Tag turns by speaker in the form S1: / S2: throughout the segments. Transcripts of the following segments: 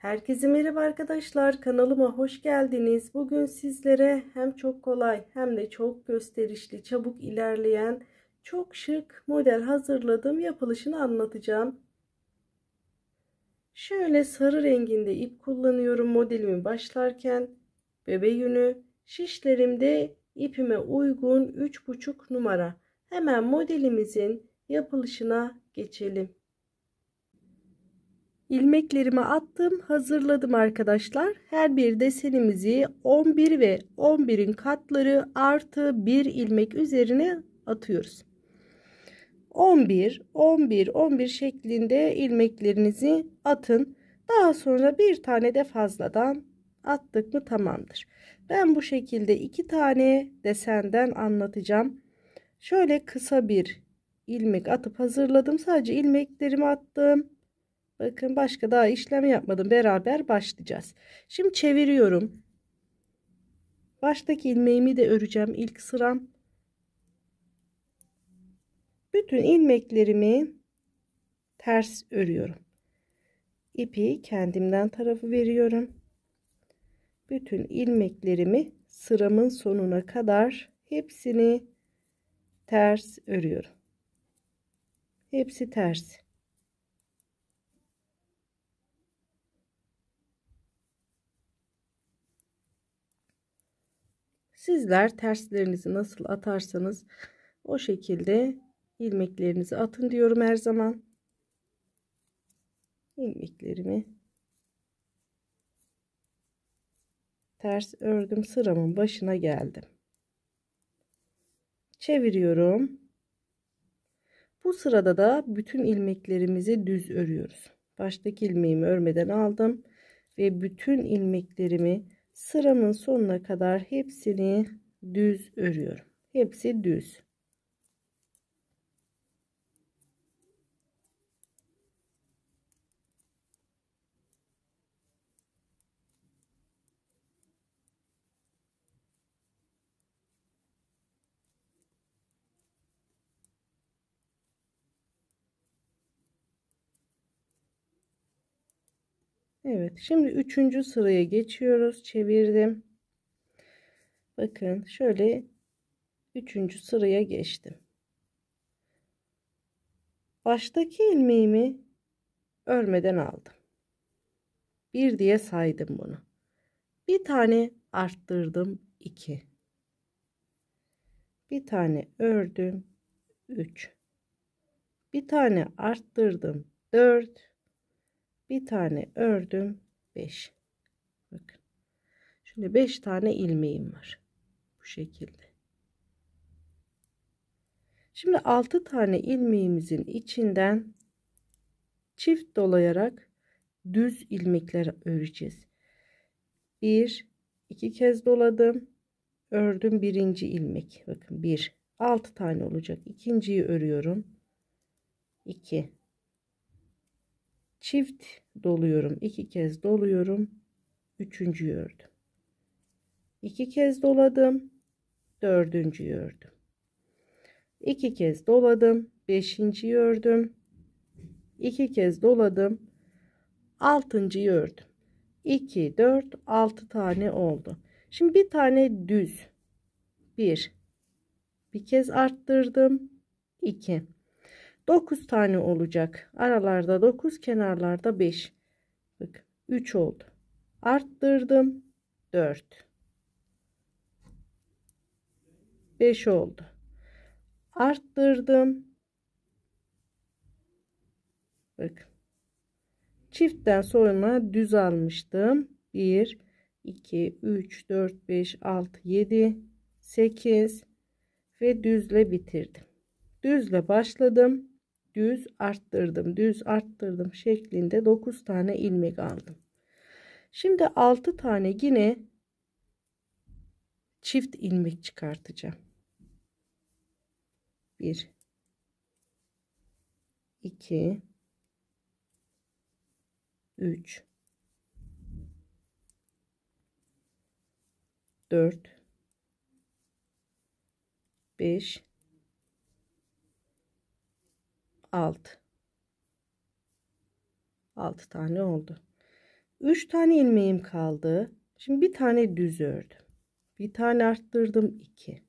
S1: Herkese merhaba arkadaşlar kanalıma hoş geldiniz. Bugün sizlere hem çok kolay hem de çok gösterişli çabuk ilerleyen çok şık model hazırladım. yapılışını anlatacağım. Şöyle sarı renginde ip kullanıyorum modelimi başlarken. Bebe yünü şişlerimde ipime uygun 3,5 numara. Hemen modelimizin yapılışına geçelim ilmeklerimi attım hazırladım arkadaşlar her bir desenimizi 11 ve 11'in katları artı bir ilmek üzerine atıyoruz 11 11 11 şeklinde ilmeklerinizi atın daha sonra bir tane de fazladan attık mı tamamdır ben bu şekilde iki tane desenden anlatacağım şöyle kısa bir ilmek atıp hazırladım sadece ilmeklerimi attım Bakın başka daha işlem yapmadım. Beraber başlayacağız. Şimdi çeviriyorum. Baştaki ilmeğimi de öreceğim. ilk sıram. Bütün ilmeklerimi ters örüyorum. İpi kendimden tarafı veriyorum. Bütün ilmeklerimi sıramın sonuna kadar hepsini ters örüyorum. Hepsi ters. Sizler terslerinizi nasıl atarsanız o şekilde ilmeklerinizi atın diyorum her zaman. İlmeklerimi ters ördüm sıramın başına geldim. Çeviriyorum. Bu sırada da bütün ilmeklerimizi düz örüyoruz. Baştaki ilmeğimi örmeden aldım ve bütün ilmeklerimi sıramın sonuna kadar hepsini düz örüyorum. Hepsi düz. Evet şimdi üçüncü sıraya geçiyoruz. Çevirdim. Bakın şöyle üçüncü sıraya geçtim. Baştaki ilmeğimi örmeden aldım. Bir diye saydım bunu. Bir tane arttırdım 2. Bir tane ördüm 3. Bir tane arttırdım 4 bir tane ördüm 5 bakın şimdi 5 tane ilmeğim var bu şekilde şimdi 6 tane ilmeğimizin içinden çift dolayarak düz ilmekler öreceğiz 1 2 kez doladım ördüm birinci ilmek bakın 1 6 tane olacak ikinciyi örüyorum 2 çift doluyorum iki kez doluyorum üçüncü ördüm iki kez doladım dördüncü ördüm iki kez doladım beşinci ördüm iki kez doladım altıncı ördüm 2 4 6 tane oldu şimdi bir tane düz bir bir kez arttırdım 2 9 tane olacak. Aralarda 9, kenarlarda 5. Bak 3 oldu. Arttırdım. 4. 5 oldu. Arttırdım. Bak. Çiftten sonra düz almıştım. 1 2 3 4 5 6 7 8 ve düzle bitirdim. Düzle başladım düz arttırdım düz arttırdım şeklinde 9 tane ilmek aldım. Şimdi 6 tane yine çift ilmek çıkartacağım. 1 2 3 4 5 6 6 tane oldu 3 tane ilmeğim kaldı şimdi bir tane düz ördüm bir tane arttırdım 2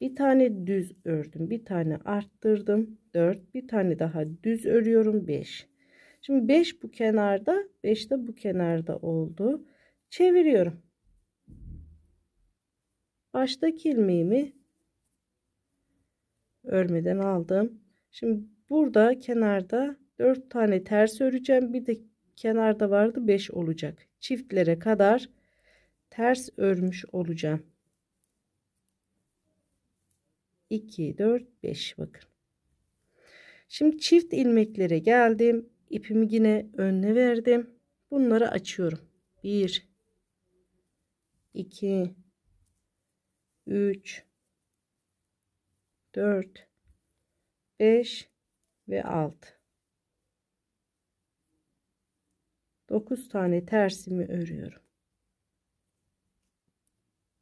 S1: bir tane düz ördüm bir tane arttırdım 4 bir tane daha düz örüyorum 5 şimdi 5 bu kenarda 5 de bu kenarda oldu çeviriyorum baştaki ilmeğimi örmeden aldım şimdi Burada kenarda 4 tane ters öreceğim. Bir de kenarda vardı 5 olacak. Çiftlere kadar ters örmüş olacağım. 2 4 5 bakın. Şimdi çift ilmeklere geldim. İpimi yine önüne verdim. Bunları açıyorum. 1 2 3 4 5 ve alt 9 tane tersimi örüyorum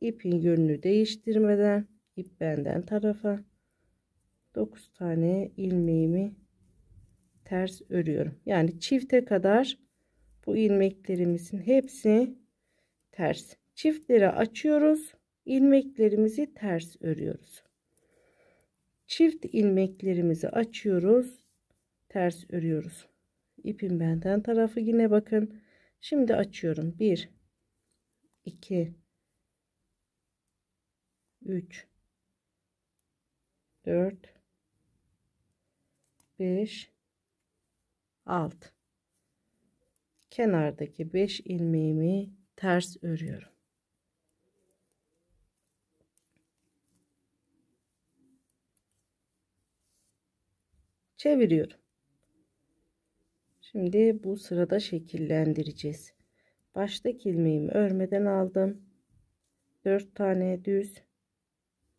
S1: ipin yönünü değiştirmeden ip benden tarafa 9 tane ilmeğimi ters örüyorum yani çifte kadar bu ilmeklerimizin hepsi ters çiftleri açıyoruz ilmeklerimizi ters örüyoruz çift ilmeklerimizi açıyoruz ters örüyoruz ipin benden tarafı yine bakın şimdi açıyorum 1 2 3 4 5 6 kenardaki 5 ilmeğimi ters örüyorum çeviriyorum. Şimdi bu sırada şekillendireceğiz. Baştaki ilmeğimi örmeden aldım. 4 tane düz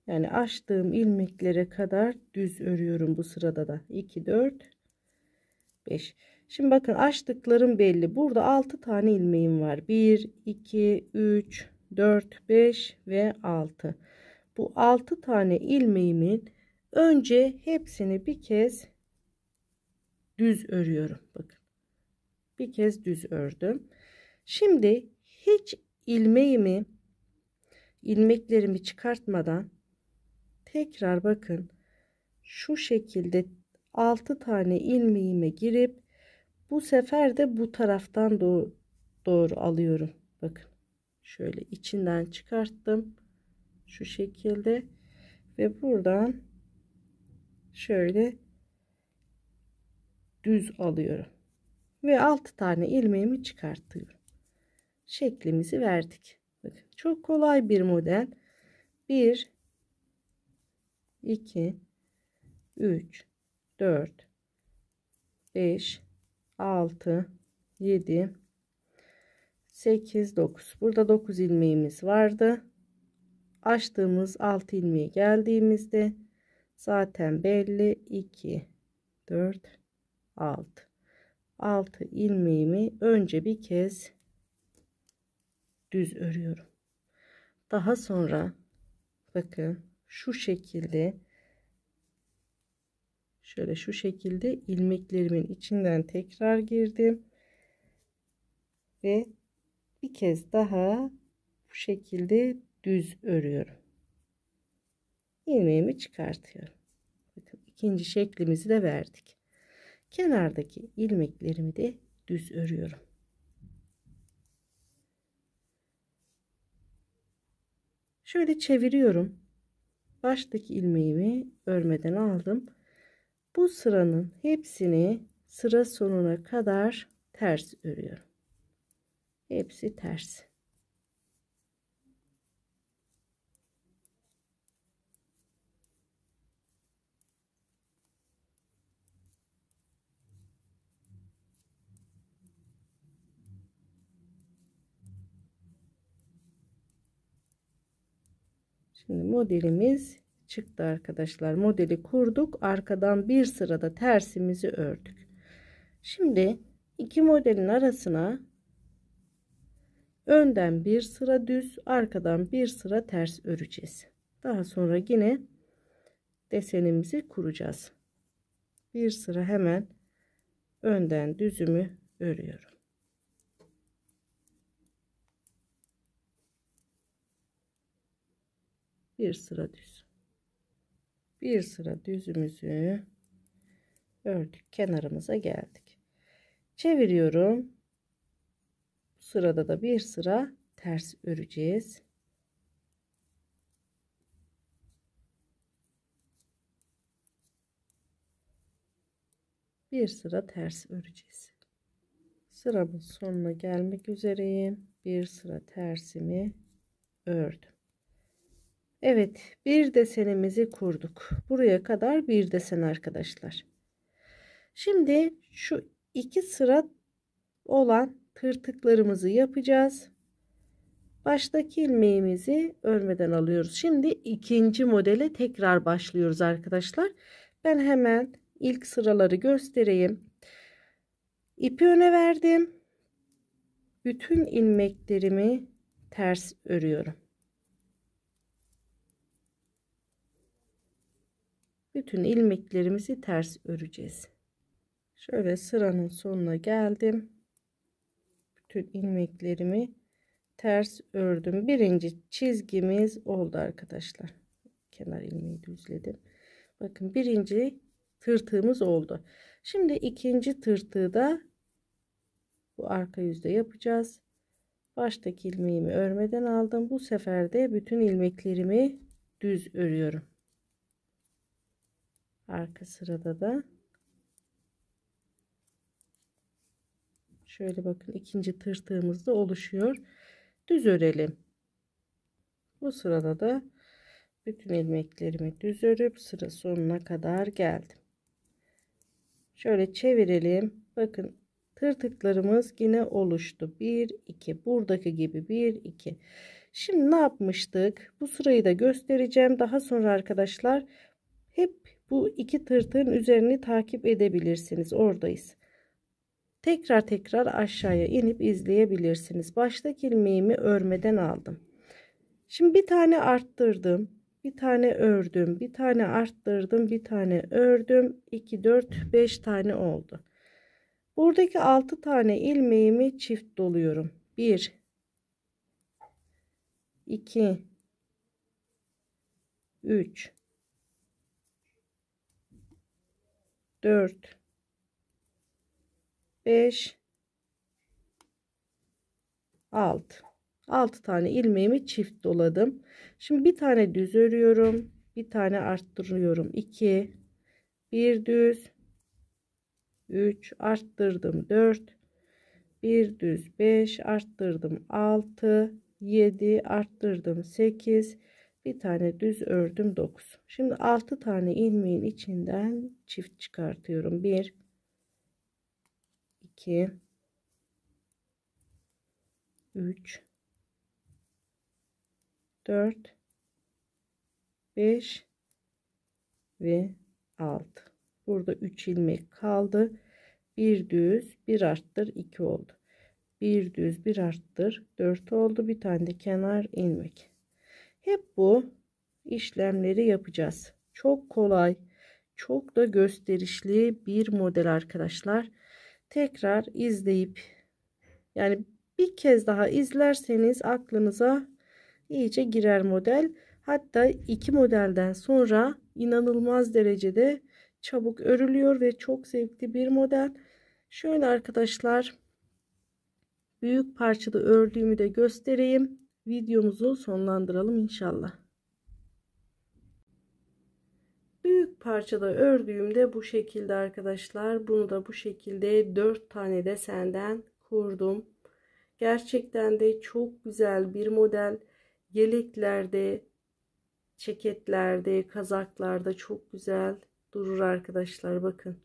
S1: yani açtığım ilmeklere kadar düz örüyorum bu sırada da. 2 4 5. Şimdi bakın açtıklarım belli. Burada 6 tane ilmeğim var. 1 2 3 4 5 ve 6. Bu 6 tane ilmeğimin önce hepsini bir kez düz örüyorum. Bakın. Bir kez düz ördüm. Şimdi hiç ilmeğimi ilmeklerimi çıkartmadan tekrar bakın şu şekilde 6 tane ilmeğime girip bu sefer de bu taraftan doğru, doğru alıyorum. Bakın şöyle içinden çıkarttım. Şu şekilde ve buradan şöyle düz alıyorum. Ve 6 tane ilmeğimi çıkartıyorum. Şeklimizi verdik. Bakın çok kolay bir model. 1 2 3 4 5 6 7 8 9 burada 9 ilmeğimiz vardı açtığımız 6 ilmeği geldiğimizde zaten belli 2 4 alt. 6 ilmeğimi önce bir kez düz örüyorum. Daha sonra bakın şu şekilde şöyle şu şekilde ilmeklerimin içinden tekrar girdim ve bir kez daha bu şekilde düz örüyorum. Ilmeğimi çıkartıyorum. Bakın ikinci şeklimizi de verdik. Kenardaki ilmeklerimi de düz örüyorum. Şöyle çeviriyorum. Baştaki ilmeğimi örmeden aldım. Bu sıranın hepsini sıra sonuna kadar ters örüyorum. Hepsi ters. Şimdi modelimiz çıktı arkadaşlar. Modeli kurduk. Arkadan bir sırada tersimizi ördük. Şimdi iki modelin arasına önden bir sıra düz, arkadan bir sıra ters öreceğiz. Daha sonra yine desenimizi kuracağız. Bir sıra hemen önden düzümü örüyorum. bir sıra düz bir sıra düzümüzü ördük kenarımıza geldik çeviriyorum Bu sırada da bir sıra ters öreceğiz bir sıra ters öreceğiz sıramın sonuna gelmek üzereyim bir sıra tersimi ördüm Evet bir desenimizi kurduk. Buraya kadar bir desen arkadaşlar. Şimdi şu iki sıra olan tırtıklarımızı yapacağız. Baştaki ilmeğimizi örmeden alıyoruz. Şimdi ikinci modele tekrar başlıyoruz arkadaşlar. Ben hemen ilk sıraları göstereyim. ipi öne verdim. Bütün ilmeklerimi ters örüyorum. bütün ilmeklerimizi ters öreceğiz. Şöyle sıranın sonuna geldim. Bütün ilmeklerimi ters ördüm. Birinci çizgimiz oldu arkadaşlar. Kenar ilmeği düzledim. Bakın birinci tırtığımız oldu. Şimdi ikinci tırtığı da bu arka yüzde yapacağız. Baştaki ilmeğimi örmeden aldım. Bu sefer de bütün ilmeklerimi düz örüyorum arka sırada da şöyle bakın ikinci tırtığımız da oluşuyor düz örelim bu sırada da bütün ilmeklerimi düz örüp sıra sonuna kadar geldim şöyle çevirelim bakın tırtıklarımız yine oluştu 1 2 buradaki gibi 1 2 şimdi ne yapmıştık bu sırayı da göstereceğim daha sonra arkadaşlar hep bu iki tırtığın üzerini takip edebilirsiniz. Oradayız. Tekrar tekrar aşağıya inip izleyebilirsiniz. Baştaki ilmeğimi örmeden aldım. Şimdi bir tane arttırdım. Bir tane ördüm. Bir tane arttırdım. Bir tane ördüm. 2, 4, 5 tane oldu. Buradaki 6 tane ilmeğimi çift doluyorum. 1, 2, 3, 4 5 6 6 tane ilmeğimi çift doladım. Şimdi bir tane düz örüyorum. Bir tane arttırıyorum. 2 bir düz 3 arttırdım 4 bir düz 5 arttırdım 6 7 arttırdım 8 bir tane düz ördüm 9 şimdi 6 tane ilmeğin içinden çift çıkartıyorum 1 2 3 4 5 ve 6 burada 3 ilmek kaldı bir düz bir arttır 2 oldu bir düz bir arttır 4 oldu bir tane de kenar ilmek hep bu işlemleri yapacağız. Çok kolay, çok da gösterişli bir model arkadaşlar. Tekrar izleyip yani bir kez daha izlerseniz aklınıza iyice girer model. Hatta iki modelden sonra inanılmaz derecede çabuk örülüyor ve çok zevkli bir model. Şöyle arkadaşlar büyük parçada ördüğümü de göstereyim videomuzu sonlandıralım inşallah. Büyük parçada ördüğümde bu şekilde arkadaşlar. Bunu da bu şekilde 4 tane de senden kurdum. Gerçekten de çok güzel bir model. Yeleklerde, ceketlerde, kazaklarda çok güzel durur arkadaşlar. Bakın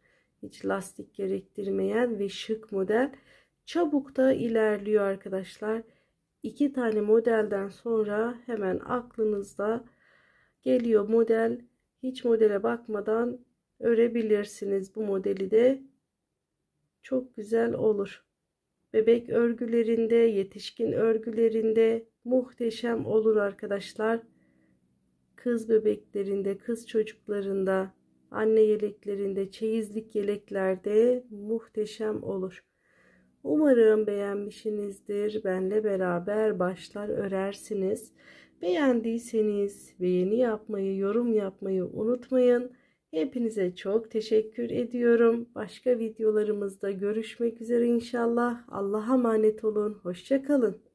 S1: hiç lastik gerektirmeyen ve şık model. Çabuk da ilerliyor arkadaşlar. Arkadaşlar iki tane modelden sonra hemen aklınızda geliyor model. Hiç modele bakmadan örebilirsiniz bu modeli de. Çok güzel olur. Bebek örgülerinde, yetişkin örgülerinde muhteşem olur arkadaşlar. Kız bebeklerinde, kız çocuklarında, anne yeleklerinde, çeyizlik yeleklerde muhteşem olur. Umarım beğenmişsinizdir. Benle beraber başlar örersiniz. Beğendiyseniz beğeni yapmayı, yorum yapmayı unutmayın. Hepinize çok teşekkür ediyorum. Başka videolarımızda görüşmek üzere inşallah. Allah'a emanet olun. Hoşçakalın.